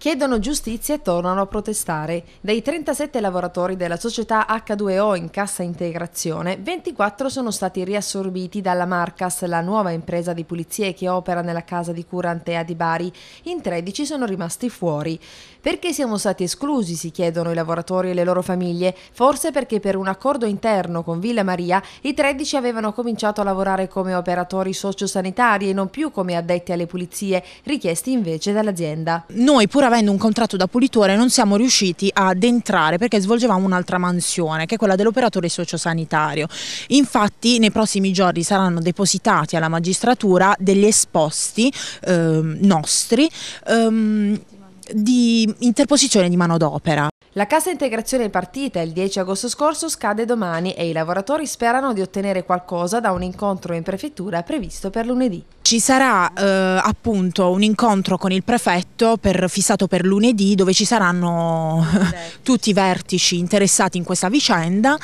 chiedono giustizia e tornano a protestare. Dei 37 lavoratori della società H2O in cassa integrazione, 24 sono stati riassorbiti dalla Marcas, la nuova impresa di pulizie che opera nella casa di cura Antea di Bari. In 13 sono rimasti fuori. Perché siamo stati esclusi, si chiedono i lavoratori e le loro famiglie? Forse perché per un accordo interno con Villa Maria i 13 avevano cominciato a lavorare come operatori sociosanitari e non più come addetti alle pulizie, richiesti invece dall'azienda. Noi pur avendo un contratto da pulitore non siamo riusciti ad entrare perché svolgevamo un'altra mansione che è quella dell'operatore sociosanitario. Infatti nei prossimi giorni saranno depositati alla magistratura degli esposti eh, nostri ehm, di interposizione di manodopera. La cassa integrazione partita il 10 agosto scorso scade domani e i lavoratori sperano di ottenere qualcosa da un incontro in prefettura previsto per lunedì. Ci sarà eh, appunto un incontro con il prefetto per, fissato per lunedì dove ci saranno tutti i vertici interessati in questa vicenda.